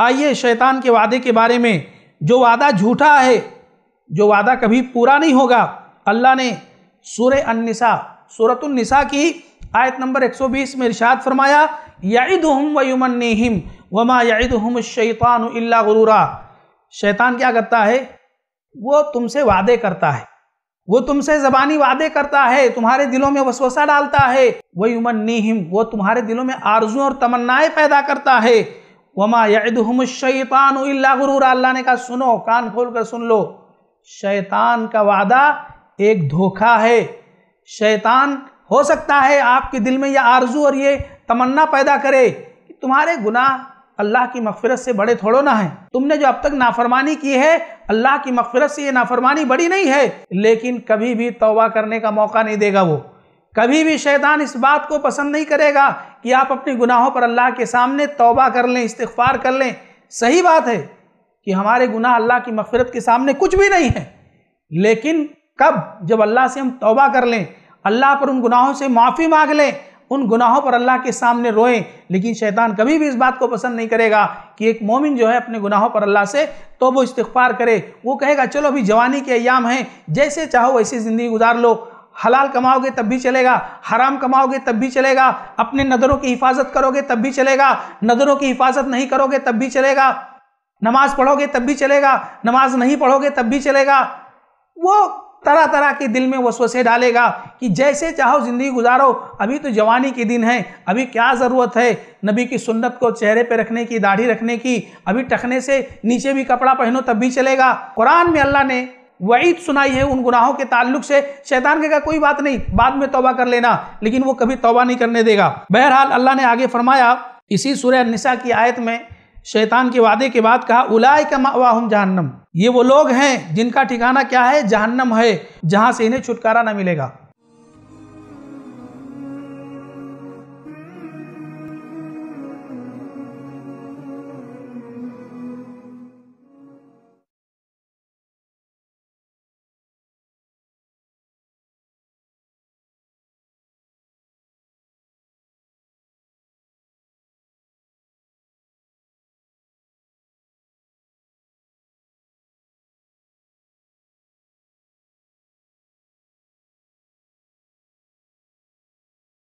आइए शैतान के वादे के बारे में जो वादा झूठा है जो वादा कभी पूरा नहीं होगा अल्लाह ने सूर्य अन्निसा सूरतनसा की आयत नंबर 120 में इर्शाद फरमाया याद हम वयुमनहिम वमा याद हम शैतान गुरूरा शैतान क्या करता है वो तुमसे वादे करता है वो तुमसे जबानी वादे करता है तुम्हारे दिलों में वसवसा डालता है नीहिम वो तुम्हारे दिलों में आरजू और तमन्नाएं पैदा करता है वमा यदुमशैतान अल्लाह ने कहा सुनो कान खोल कर सुन लो शैतान का वादा एक धोखा है शैतान हो सकता है आपके दिल में यह आरजू और ये तमन्ना पैदा करे कि तुम्हारे गुनाह अल्लाह की मफफ़रत से बड़े थोड़ो ना है तुमने जो अब तक नाफरमानी की है अल्लाह की मफफ़रत से ये नाफरमानी बड़ी नहीं है लेकिन कभी भी तोबा करने का मौका नहीं देगा वो कभी भी शैतान इस बात को पसंद नहीं करेगा कि आप अपने गुनाहों पर अल्लाह के सामने तौबा कर लें इस्तफार कर लें सही बात है कि हमारे गुनाह अल्लाह की मफरत के सामने कुछ भी नहीं है लेकिन कब जब अल्लाह से हम तौबा कर लें अल्लाह पर उन गुनाहों से माफ़ी मांग लें उन गुनाहों पर अल्लाह के सामने रोएं लेकिन शैतान कभी भी इस बात को पसंद नहीं करेगा कि एक मोमिन जो है अपने गुनाहों पर अल्लाह से तोबो इस्तफार करे वो कहेगा चलो अभी जवानी के अयाम हैं जैसे चाहो वैसे ज़िंदगी गुजार लो हलाल कमाओगे तब भी चलेगा हराम कमाओगे तब भी चलेगा अपने नदरों की हिफाजत करोगे तब भी चलेगा नदरों की हिफाजत नहीं करोगे तब भी चलेगा नमाज पढ़ोगे तब भी चलेगा नमाज नहीं पढ़ोगे तब भी चलेगा वो तरह तरह के दिल में वसवसे डालेगा कि जैसे चाहो ज़िंदगी गुजारो अभी तो जवानी के दिन है अभी क्या ज़रूरत है नबी की सुन्नत को चेहरे पे रखने की दाढ़ी रखने की अभी टखने से नीचे भी कपड़ा पहनो तब भी चलेगा कुरान में अल्लाह ने वईद सुनाई है उन गुनाहों के ताल्लुक से शैतान कहेगा कोई बात नहीं बाद में तोबा कर लेना लेकिन वो कभी तोबा नहीं करने देगा बहरहाल अल्लाह ने आगे फरमाया इसी सूर्य निसा की आयत में शैतान के वादे के बाद कहा उलाय का मावाहम जहन्नम ये वो लोग हैं जिनका ठिकाना क्या है जहन्नम है जहाँ से इन्हें छुटकारा ना मिलेगा